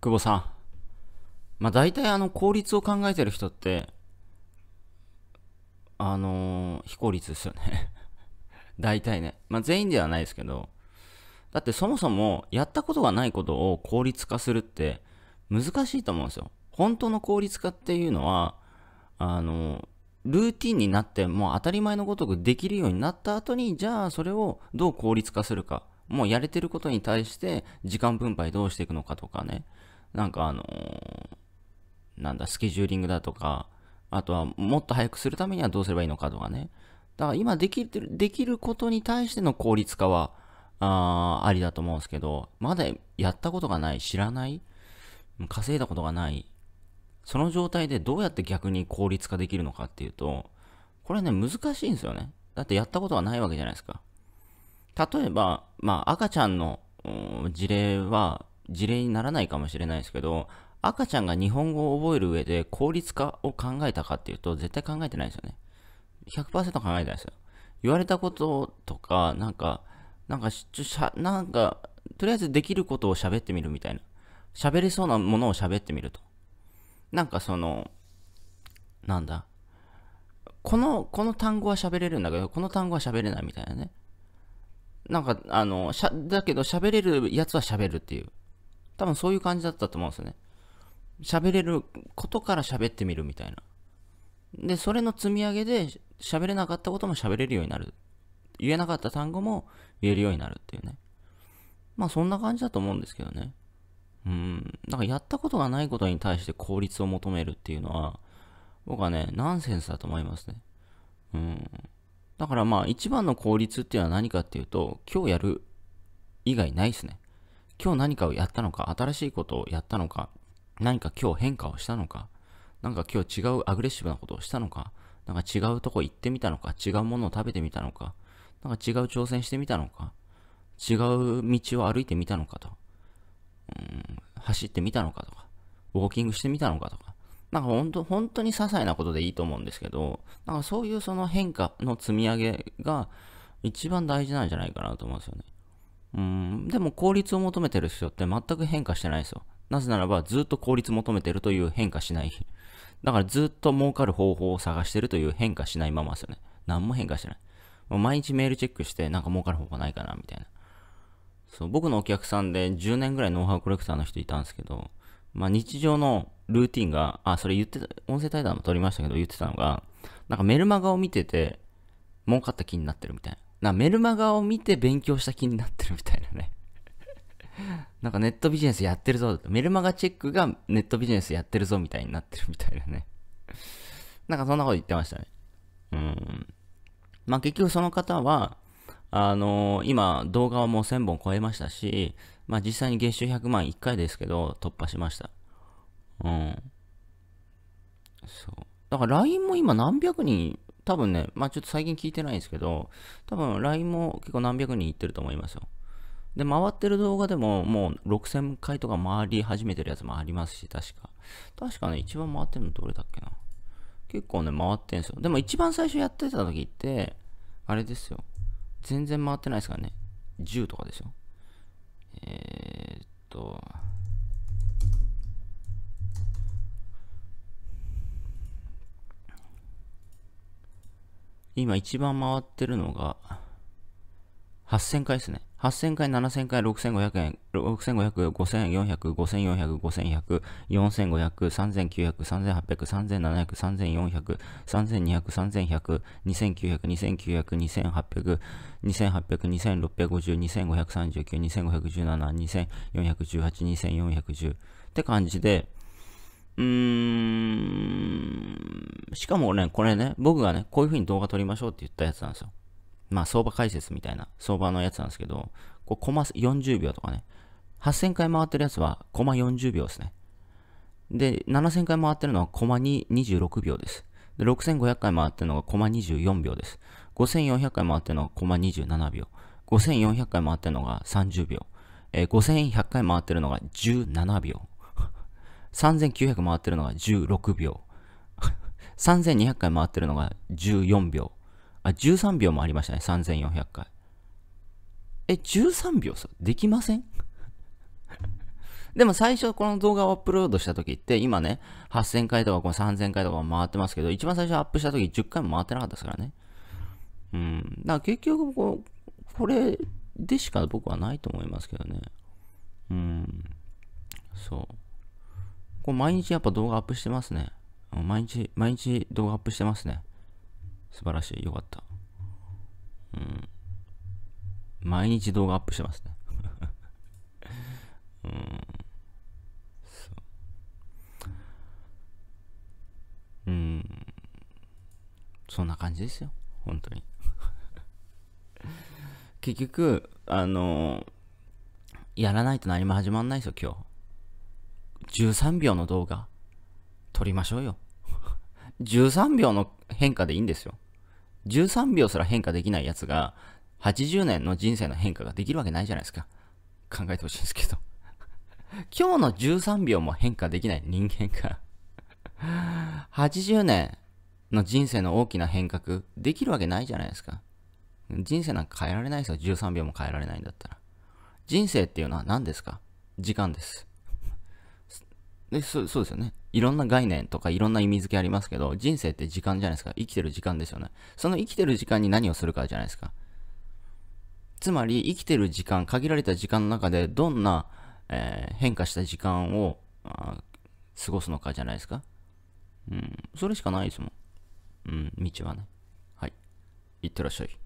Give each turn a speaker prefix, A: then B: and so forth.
A: 久保さん。まあ、大体あの、効率を考えてる人って、あのー、非効率ですよね 大体ね。まあ、全員ではないですけど、だってそもそもやったことがないことを効率化するって難しいと思うんですよ。本当の効率化っていうのは、あの、ルーティンになってもう当たり前のごとくできるようになった後に、じゃあそれをどう効率化するか。もうやれてることに対して時間分配どうしていくのかとかね。なんかあのー、なんだ、スケジューリングだとか、あとはもっと早くするためにはどうすればいいのかとかね。だから今できてる、できることに対しての効率化は、あありだと思うんですけど、まだやったことがない、知らない、稼いだことがない、その状態でどうやって逆に効率化できるのかっていうと、これね、難しいんですよね。だってやったことがないわけじゃないですか。例えば、まあ、赤ちゃんの事例は、事例にならないかもしれないですけど、赤ちゃんが日本語を覚える上で効率化を考えたかっていうと、絶対考えてないですよね。100%考えてないですよ。言われたこととか、なんか、なんか、なんか、とりあえずできることを喋ってみるみたいな。喋れそうなものを喋ってみると。なんかその、なんだ。この、この単語は喋れるんだけど、この単語は喋れないみたいなね。なんか、あの、しゃ、だけど喋れるやつは喋るっていう。多分そういう感じだったと思うんですよね。喋れることから喋ってみるみたいな。で、それの積み上げで喋れなかったことも喋れるようになる。言えなかった単語も言えるようになるっていうね。まあそんな感じだと思うんですけどね。うん。だからやったことがないことに対して効率を求めるっていうのは、僕はね、ナンセンスだと思いますね。うん。だからまあ一番の効率っていうのは何かっていうと、今日やる以外ないですね。今日何かをやったのか、新しいことをやったのか、何か今日変化をしたのか、なんか今日違うアグレッシブなことをしたのか、なんか違うとこ行ってみたのか、違うものを食べてみたのか、なんか違う挑戦してみたのか、違う道を歩いてみたのかと、うん、走ってみたのかとか、ウォーキングしてみたのかとか、なんか本当、本当に些細なことでいいと思うんですけど、なんかそういうその変化の積み上げが一番大事なんじゃないかなと思うんですよね。うん、でも効率を求めてる人って全く変化してないですよ。なぜならばずっと効率求めてるという変化しない。だからずっと儲かる方法を探してるという変化しないままですよね。何も変化してない。もう毎日メールチェックしてなんか儲かる方法ないかなみたいな。そう、僕のお客さんで10年ぐらいノウハウコレクターの人いたんですけど、まあ日常のルーティンが、あ、それ言ってた、音声対談も撮りましたけど言ってたのが、なんかメルマガを見てて儲かった気になってるみたいな。なメルマガを見て勉強した気になってるみたいなね なんかネットビジネスやってるぞ。メルマガチェックがネットビジネスやってるぞみたいになってるみたいなね なんかそんなこと言ってましたね。うん。まあ結局その方は、あのー、今動画はもう1000本超えましたし、まあ実際に月収100万1回ですけど突破しました。うん。そう。だから LINE も今何百人多分ね、まあちょっと最近聞いてないんですけど、多分 LINE も結構何百人いってると思いますよ。で、回ってる動画でももう6000回とか回り始めてるやつもありますし、確か。確かね、一番回ってるのどれだっけな。結構ね、回ってんすよ。でも一番最初やってた時って、あれですよ。全然回ってないですからね。10とかですよ。えー、っと、今一番回ってるのが、8000回ですね。8000回、7000回、6500円、6500、5400、5400、5100、4500、3900、3800、3700、3400、3200、3100、2900、2900、2800、2800、2650、2539、2517、2418、2410って感じで、うーん、しかもね、これね、僕がね、こういう風に動画撮りましょうって言ったやつなんですよ。まあ、相場解説みたいな、相場のやつなんですけど、こう、コマ40秒とかね、8000回回ってるやつは、コマ40秒ですね。で、7000回回ってるのは、コマに26秒です。で、6500回回ってるのが、コマ24秒です。5400回回ってるのが、コマ27秒。5400回回ってるのが30秒。えー、5100回回ってるのが17秒。3900回ってるのが16秒。3200 回回ってるのが14秒。あ、13秒もありましたね。3400回。え、13秒さ、できません でも最初この動画をアップロードした時って今ね、8000回とかこの3000回とか回ってますけど、一番最初アップした時10回も回ってなかったですからね。うん。だから結局こう、これでしか僕はないと思いますけどね。うん。そう。こ毎日やっぱ動画アップしてますね。毎日、毎日動画アップしてますね。素晴らしい。よかった。うん。毎日動画アップしてますね。うん。そう。うん。そんな感じですよ。本当に。結局、あのやらないと何も始まんないですよ、今日。13秒の動画撮りましょうよ。13秒の変化でいいんですよ。13秒すら変化できないやつが、80年の人生の変化ができるわけないじゃないですか。考えてほしいんですけど。今日の13秒も変化できない人間が80年の人生の大きな変革、できるわけないじゃないですか。人生なんか変えられないですよ。13秒も変えられないんだったら。人生っていうのは何ですか時間です。でそうそうですよね。いろんな概念とかいろんな意味付けありますけど、人生って時間じゃないですか。生きてる時間ですよね。その生きてる時間に何をするかじゃないですか。つまり、生きてる時間、限られた時間の中で、どんな、えー、変化した時間を過ごすのかじゃないですか。うん、それしかないですもん。うん、道はね。はい。いってらっしゃい。